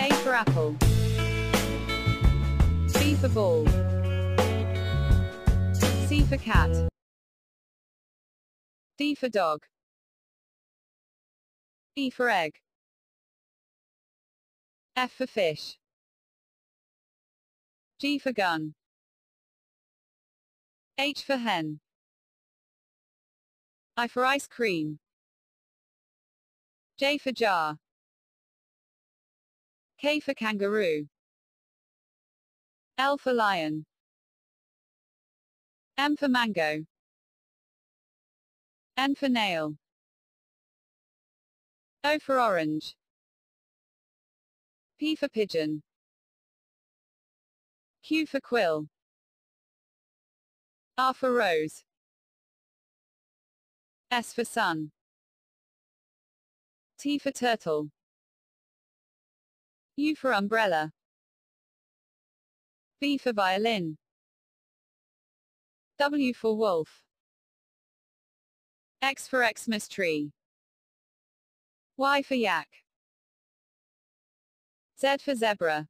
A for apple. B for ball. C for cat. D for dog. E for egg. F for fish. G for gun. H for hen. I for ice cream. J for jar. K for kangaroo. L for lion. M for mango. N for nail. O for orange. P for pigeon. Q for quill. R for rose. S for sun. T for turtle. U for umbrella. V for violin. W for wolf. X for Xmas tree. Y for yak. Z for zebra.